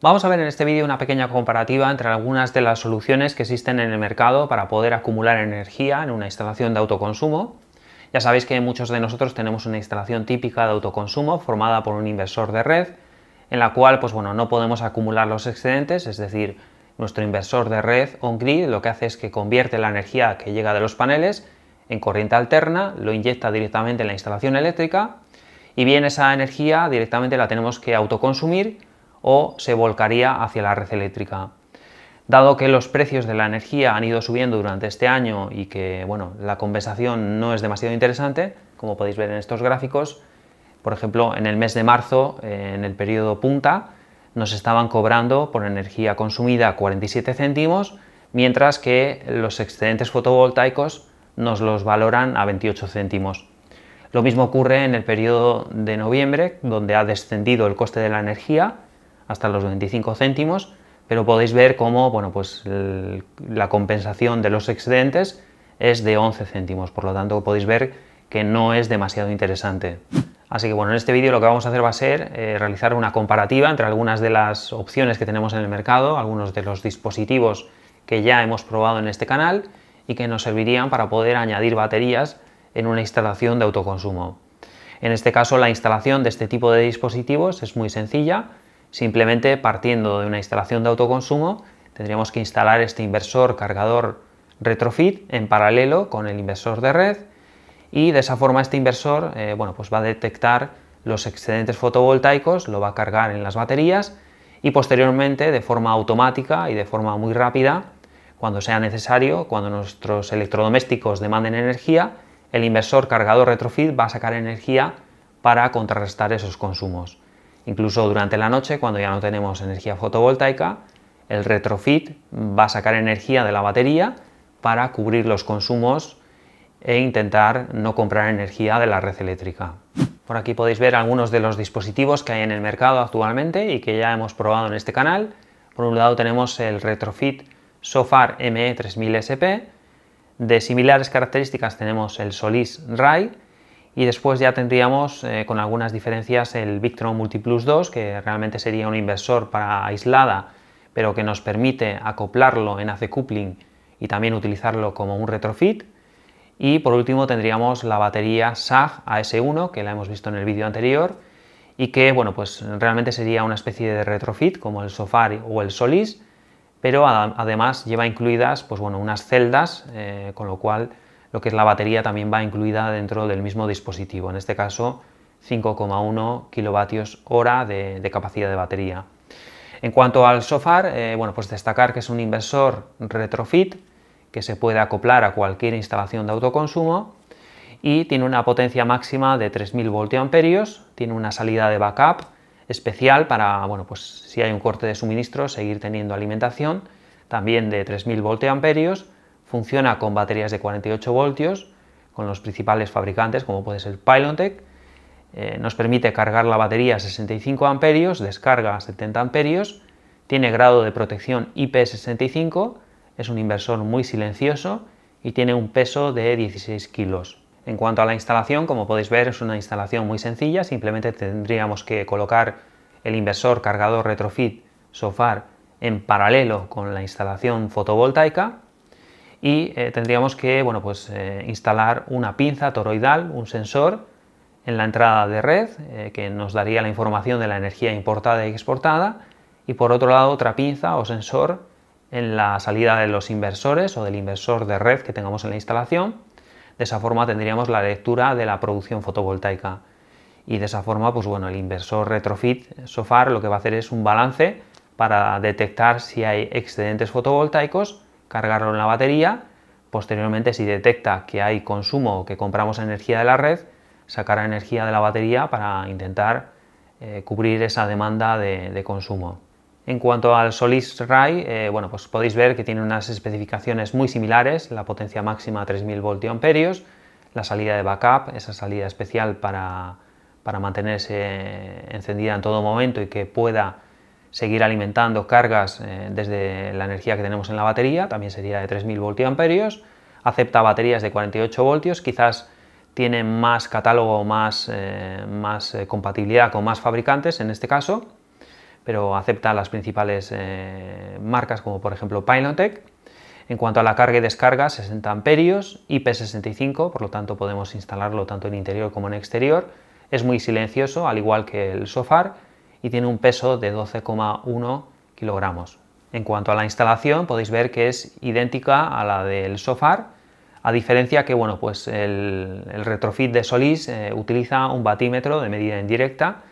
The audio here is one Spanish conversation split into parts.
Vamos a ver en este vídeo una pequeña comparativa entre algunas de las soluciones que existen en el mercado para poder acumular energía en una instalación de autoconsumo. Ya sabéis que muchos de nosotros tenemos una instalación típica de autoconsumo formada por un inversor de red, en la cual pues bueno, no podemos acumular los excedentes, es decir, nuestro inversor de red on-grid lo que hace es que convierte la energía que llega de los paneles en corriente alterna, lo inyecta directamente en la instalación eléctrica y bien esa energía directamente la tenemos que autoconsumir o se volcaría hacia la red eléctrica. Dado que los precios de la energía han ido subiendo durante este año y que bueno, la compensación no es demasiado interesante, como podéis ver en estos gráficos, por ejemplo, en el mes de marzo, eh, en el periodo punta, nos estaban cobrando por energía consumida 47 céntimos, mientras que los excedentes fotovoltaicos nos los valoran a 28 céntimos. Lo mismo ocurre en el periodo de noviembre, donde ha descendido el coste de la energía hasta los 25 céntimos, pero podéis ver cómo pues la compensación de los excedentes es de 11 céntimos, por lo tanto podéis ver que no es demasiado interesante. Así que bueno, en este vídeo lo que vamos a hacer va a ser eh, realizar una comparativa entre algunas de las opciones que tenemos en el mercado, algunos de los dispositivos que ya hemos probado en este canal y que nos servirían para poder añadir baterías en una instalación de autoconsumo. En este caso la instalación de este tipo de dispositivos es muy sencilla, Simplemente partiendo de una instalación de autoconsumo, tendríamos que instalar este inversor cargador retrofit en paralelo con el inversor de red y de esa forma este inversor eh, bueno, pues va a detectar los excedentes fotovoltaicos, lo va a cargar en las baterías y posteriormente de forma automática y de forma muy rápida, cuando sea necesario, cuando nuestros electrodomésticos demanden energía, el inversor cargador retrofit va a sacar energía para contrarrestar esos consumos. Incluso durante la noche, cuando ya no tenemos energía fotovoltaica, el retrofit va a sacar energía de la batería para cubrir los consumos e intentar no comprar energía de la red eléctrica. Por aquí podéis ver algunos de los dispositivos que hay en el mercado actualmente y que ya hemos probado en este canal. Por un lado tenemos el retrofit Sofar ME3000SP. De similares características tenemos el Solis Rai y después ya tendríamos eh, con algunas diferencias el Victron Multiplus 2 que realmente sería un inversor para aislada pero que nos permite acoplarlo en AC coupling y también utilizarlo como un retrofit y por último tendríamos la batería SAG AS1 que la hemos visto en el vídeo anterior y que bueno pues realmente sería una especie de retrofit como el Sofar o el Solis pero además lleva incluidas pues bueno unas celdas eh, con lo cual lo que es la batería también va incluida dentro del mismo dispositivo, en este caso 5,1 kilovatios hora de, capacidad de batería. En cuanto al SOFAR, eh, bueno, pues destacar que es un inversor retrofit que se puede acoplar a cualquier instalación de autoconsumo y tiene una potencia máxima de 3000 voltiamperios, tiene una salida de backup especial para, bueno, pues si hay un corte de suministro, seguir teniendo alimentación, también de 3000 voltiamperios Funciona con baterías de 48 voltios, con los principales fabricantes como puede ser Pylontech. Eh, nos permite cargar la batería a 65 amperios, descarga a 70 amperios, tiene grado de protección IP65, es un inversor muy silencioso y tiene un peso de 16 kilos. En cuanto a la instalación, como podéis ver, es una instalación muy sencilla, simplemente tendríamos que colocar el inversor cargador retrofit SOFAR en paralelo con la instalación fotovoltaica y eh, tendríamos que pues, eh, instalar una pinza toroidal, un sensor en la entrada de red eh, que nos daría la información de la energía importada y exportada y por otro lado otra pinza o sensor en la salida de los inversores o del inversor de red que tengamos en la instalación. De esa forma tendríamos la lectura de la producción fotovoltaica y de esa forma pues bueno, el inversor retrofit SOFAR lo que va a hacer es un balance para detectar si hay excedentes fotovoltaicos cargarlo en la batería. Posteriormente, si detecta que hay consumo o que compramos energía de la red, sacará energía de la batería para intentar eh, cubrir esa demanda de, consumo. En cuanto al Solis Ray, eh, bueno, pues podéis ver que tiene unas especificaciones muy similares, la potencia máxima 3000 amperios la salida de backup, esa salida especial para, para mantenerse encendida en todo momento y que pueda seguir alimentando cargas eh, desde la energía que tenemos en la batería, también sería de 3.000 voltios acepta baterías de 48 voltios, quizás tiene más catálogo, más, eh, más eh, compatibilidad con más fabricantes en este caso, pero acepta las principales marcas como por ejemplo Pinotech. En cuanto a la carga y descarga, 60 amperios, IP65, por lo tanto podemos instalarlo tanto en interior como en exterior. Es muy silencioso, al igual que el SOFAR y tiene un peso de 12,1 kilogramos. En cuanto a la instalación, podéis ver que es idéntica a la del Sofar, a diferencia que bueno, pues el, retrofit de Solís eh, utiliza un batímetro de medida indirecta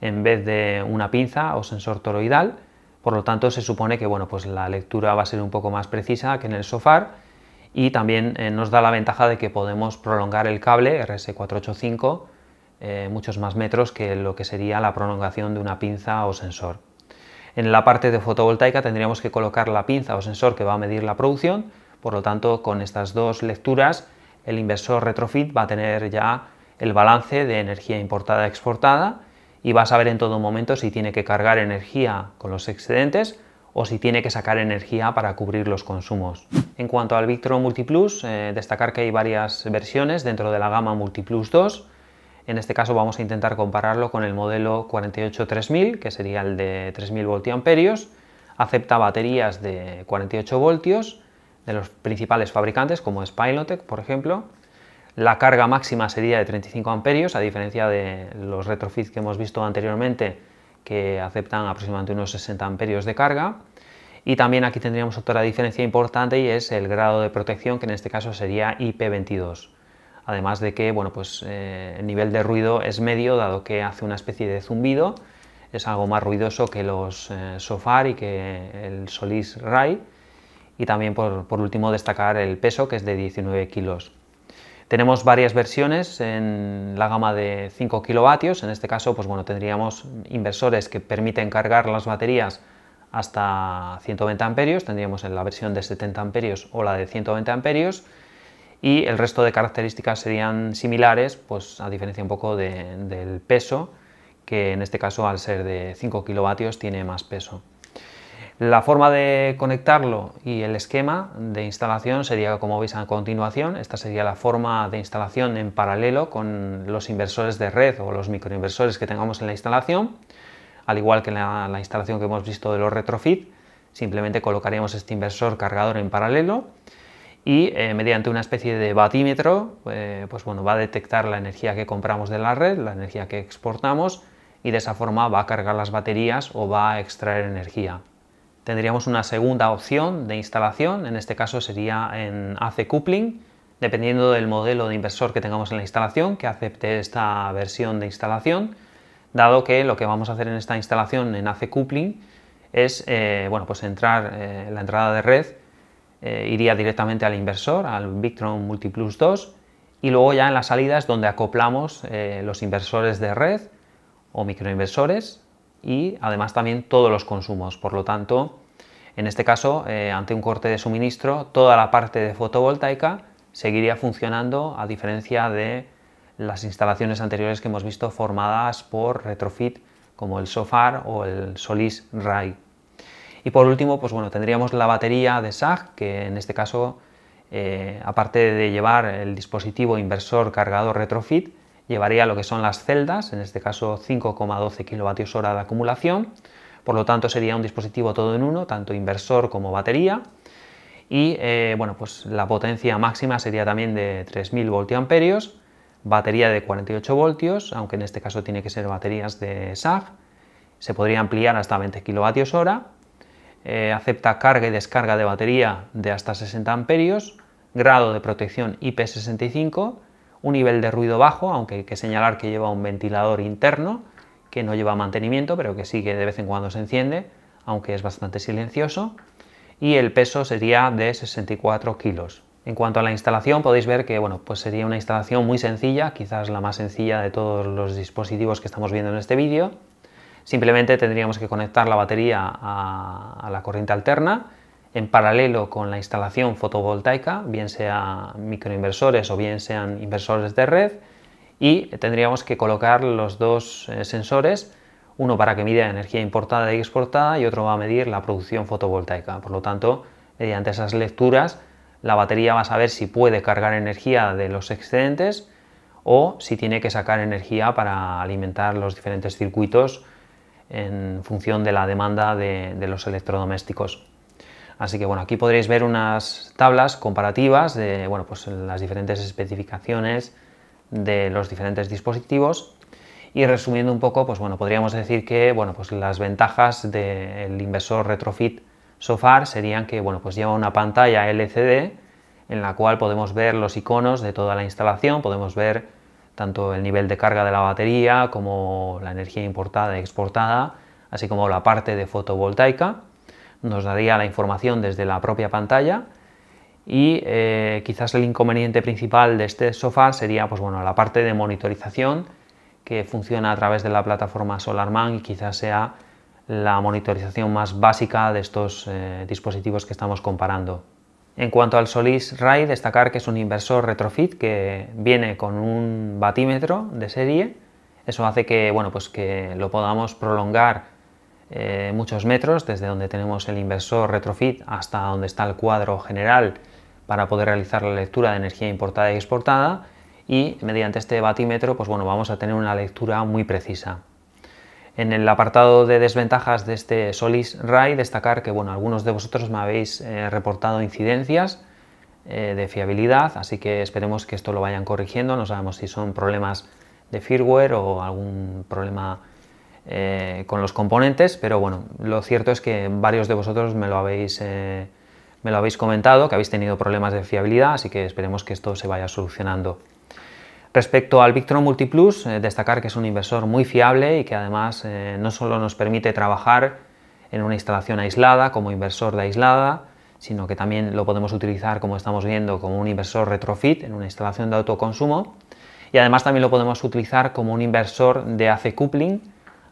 en vez de una pinza o sensor toroidal, por lo tanto se supone que bueno, pues la lectura va a ser un poco más precisa que en el Sofar y también eh, nos da la ventaja de que podemos prolongar el cable RS485 eh, muchos más metros que lo que sería la prolongación de una pinza o sensor. En la parte de fotovoltaica tendríamos que colocar la pinza o sensor que va a medir la producción, por lo tanto con estas dos lecturas el inversor retrofit va a tener ya el balance de energía importada exportada y va a saber en todo momento si tiene que cargar energía con los excedentes o si tiene que sacar energía para cubrir los consumos. En cuanto al Victron Multiplus, eh, destacar que hay varias versiones dentro de la gama Multiplus 2 en este caso vamos a intentar compararlo con el modelo 483.000, que sería el de 3.000 amperios. Acepta baterías de 48 voltios de los principales fabricantes, como es por ejemplo. La carga máxima sería de 35 amperios, a diferencia de los retrofits que hemos visto anteriormente, que aceptan aproximadamente unos 60 amperios de carga. Y también aquí tendríamos otra diferencia importante y es el grado de protección, que en este caso sería IP22 además de que bueno, pues, eh, el nivel de ruido es medio, dado que hace una especie de zumbido, es algo más ruidoso que los eh, Sofar y que el Solís Rai, y también por, por, último destacar el peso, que es de 19 kilos. Tenemos varias versiones en la gama de 5 kilovatios, en este caso pues, bueno, tendríamos inversores que permiten cargar las baterías hasta 120 amperios, tendríamos en la versión de 70 amperios o la de 120 amperios, y el resto de características serían similares, pues a diferencia un poco del peso, que en este caso al ser de 5 kilovatios tiene más peso. La forma de conectarlo y el esquema de instalación sería como veis a continuación. Esta sería la forma de instalación en paralelo con los inversores de red o los microinversores que tengamos en la instalación, al igual que en la, la instalación que hemos visto de los retrofit. Simplemente colocaríamos este inversor cargador en paralelo y eh, mediante una especie de batímetro, eh, pues bueno, va a detectar la energía que compramos de la red, la energía que exportamos y de esa forma va a cargar las baterías o va a extraer energía. Tendríamos una segunda opción de instalación, en este caso sería en AC coupling, dependiendo del modelo de inversor que tengamos en la instalación, que acepte esta versión de instalación, dado que lo que vamos a hacer en esta instalación en AC coupling es eh, bueno, pues entrar la entrada de red eh, iría directamente al inversor, al Victron Multiplus 2, y luego ya en las salidas donde acoplamos eh, los inversores de red o microinversores y además también todos los consumos. Por lo tanto, en este caso, eh, ante un corte de suministro, toda la parte de fotovoltaica seguiría funcionando a diferencia de las instalaciones anteriores que hemos visto formadas por retrofit como el SOFAR o el Solis RAI. Y por último, pues bueno, tendríamos la batería de SAG, que en este caso, eh, aparte de llevar el dispositivo inversor cargador retrofit, llevaría lo que son las celdas, en este caso 5,12 kWh de acumulación, por lo tanto sería un dispositivo todo en uno, tanto inversor como batería, y eh, bueno, pues la potencia máxima sería también de 3000 amperios, batería de 48 voltios, aunque en este caso tiene que ser baterías de SAG, se podría ampliar hasta 20 kilovatios hora eh, acepta carga y descarga de batería de hasta 60 amperios, grado de protección IP65, un nivel de ruido bajo, aunque hay que señalar que lleva un ventilador interno, que no lleva mantenimiento, pero que sí que de vez en cuando se enciende, aunque es bastante silencioso, y el peso sería de 64 kilos. En cuanto a la instalación, podéis ver que bueno, pues sería una instalación muy sencilla, quizás la más sencilla de todos los dispositivos que estamos viendo en este vídeo, Simplemente tendríamos que conectar la batería a, la corriente alterna en paralelo con la instalación fotovoltaica, bien sean microinversores o bien sean inversores de red, y tendríamos que colocar los dos eh, sensores, uno para que mida energía importada y exportada y otro va a medir la producción fotovoltaica. Por lo tanto, mediante esas lecturas, la batería va a saber si puede cargar energía de los excedentes o si tiene que sacar energía para alimentar los diferentes circuitos en función de la demanda de, los electrodomésticos. Así que bueno, aquí podréis ver unas tablas comparativas de bueno, pues las diferentes especificaciones de los diferentes dispositivos. Y resumiendo un poco, pues bueno, podríamos decir que bueno, pues las ventajas del inversor retrofit SOFAR serían que bueno, pues lleva una pantalla LCD en la cual podemos ver los iconos de toda la instalación, podemos ver tanto el nivel de carga de la batería como la energía importada y exportada, así como la parte de fotovoltaica. Nos daría la información desde la propia pantalla y eh, quizás el inconveniente principal de este sofá sería pues, bueno, la parte de monitorización que funciona a través de la plataforma SolarMan y quizás sea la monitorización más básica de estos eh, dispositivos que estamos comparando. En cuanto al Solis Ray, destacar que es un inversor retrofit que viene con un batímetro de serie. Eso hace que, bueno, pues que lo podamos prolongar eh, muchos metros desde donde tenemos el inversor retrofit hasta donde está el cuadro general para poder realizar la lectura de energía importada y exportada y mediante este batímetro pues bueno vamos a tener una lectura muy precisa. En el apartado de desventajas de este Solis RAI, destacar que bueno, algunos de vosotros me habéis eh, reportado incidencias eh, de fiabilidad, así que esperemos que esto lo vayan corrigiendo. No sabemos si son problemas de firmware o algún problema eh, con los componentes, pero bueno, lo cierto es que varios de vosotros me lo habéis me lo habéis comentado, que habéis tenido problemas de fiabilidad, así que esperemos que esto se vaya solucionando. Respecto al Victron Multiplus, eh, destacar que es un inversor muy fiable y que además eh, no solo nos permite trabajar en una instalación aislada como inversor de aislada, sino que también lo podemos utilizar, como estamos viendo, como un inversor retrofit en una instalación de autoconsumo y además también lo podemos utilizar como un inversor de AC coupling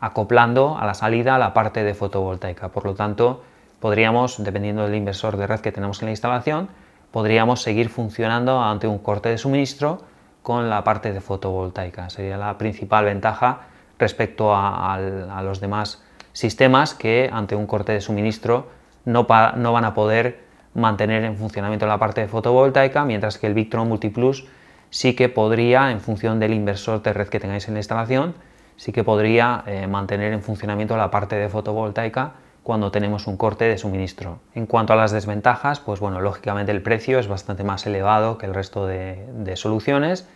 acoplando a la salida la parte de fotovoltaica. Por lo tanto, podríamos, dependiendo del inversor de red que tenemos en la instalación, podríamos seguir funcionando ante un corte de suministro con la parte de fotovoltaica. Sería la principal ventaja respecto a, los demás sistemas que ante un corte de suministro no, van a poder mantener en funcionamiento la parte de fotovoltaica, mientras que el Victron Multiplus sí que podría, en función del inversor de red que tengáis en la instalación, sí que podría eh, mantener en funcionamiento la parte de fotovoltaica cuando tenemos un corte de suministro. En cuanto a las desventajas, pues bueno, lógicamente el precio es bastante más elevado que el resto de, soluciones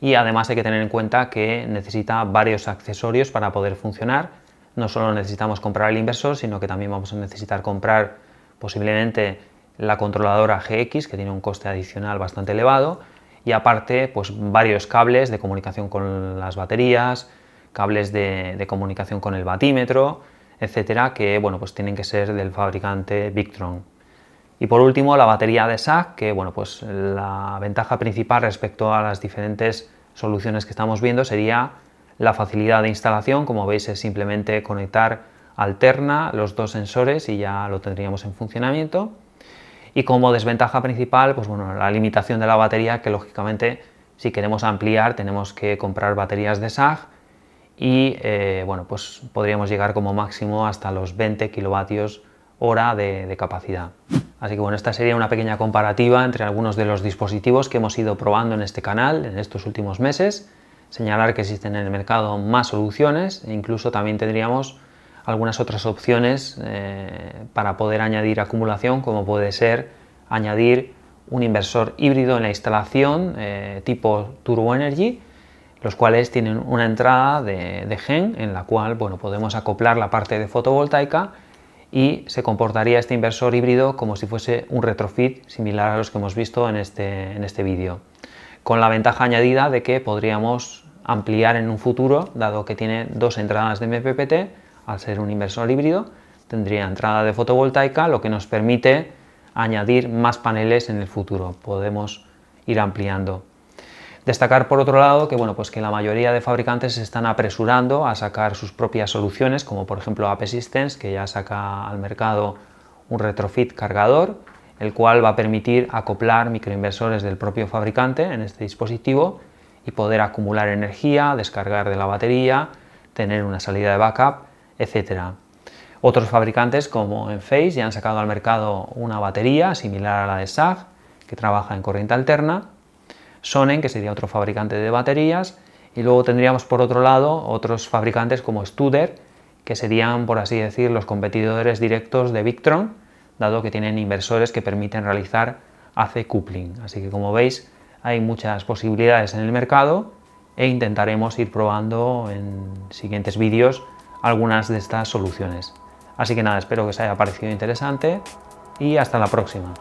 y además hay que tener en cuenta que necesita varios accesorios para poder funcionar. No solo necesitamos comprar el inversor, sino que también vamos a necesitar comprar posiblemente la controladora GX, que tiene un coste adicional bastante elevado, y aparte pues varios cables de comunicación con las baterías, cables de comunicación con el batímetro, etcétera, que bueno, pues tienen que ser del fabricante Victron. Y por último, la batería de SAG, que bueno, pues la ventaja principal respecto a las diferentes soluciones que estamos viendo sería la facilidad de instalación, como veis es simplemente conectar alterna los dos sensores y ya lo tendríamos en funcionamiento. Y como desventaja principal, pues bueno, la limitación de la batería, que lógicamente si queremos ampliar tenemos que comprar baterías de SAG y eh, bueno, pues podríamos llegar como máximo hasta los 20 kilovatios hora de, capacidad. Así que bueno, esta sería una pequeña comparativa entre algunos de los dispositivos que hemos ido probando en este canal en estos últimos meses. Señalar que existen en el mercado más soluciones e incluso también tendríamos algunas otras opciones eh, para poder añadir acumulación, como puede ser añadir un inversor híbrido en la instalación eh, tipo Turbo Energy los cuales tienen una entrada de, gen en la cual bueno, podemos acoplar la parte de fotovoltaica y se comportaría este inversor híbrido como si fuese un retrofit similar a los que hemos visto en este, en este vídeo, con la ventaja añadida de que podríamos ampliar en un futuro, dado que tiene dos entradas de MPPT, al ser un inversor híbrido, tendría entrada de fotovoltaica, lo que nos permite añadir más paneles en el futuro. Podemos ir ampliando. Destacar por otro lado que, bueno, pues que la mayoría de fabricantes se están apresurando a sacar sus propias soluciones, como por ejemplo AP Systems, que ya saca al mercado un retrofit cargador, el cual va a permitir acoplar microinversores del propio fabricante en este dispositivo y poder acumular energía, descargar de la batería, tener una salida de backup, etc. Otros fabricantes como Enphase ya han sacado al mercado una batería similar a la de SAG, que trabaja en corriente alterna, Sonen, que sería otro fabricante de baterías, y luego tendríamos por otro lado otros fabricantes como Studer, que serían, por así decir, los competidores directos de Victron, dado que tienen inversores que permiten realizar AC coupling. Así que como veis, hay muchas posibilidades en el mercado e intentaremos ir probando en siguientes vídeos algunas de estas soluciones. Así que nada, espero que os haya parecido interesante y hasta la próxima.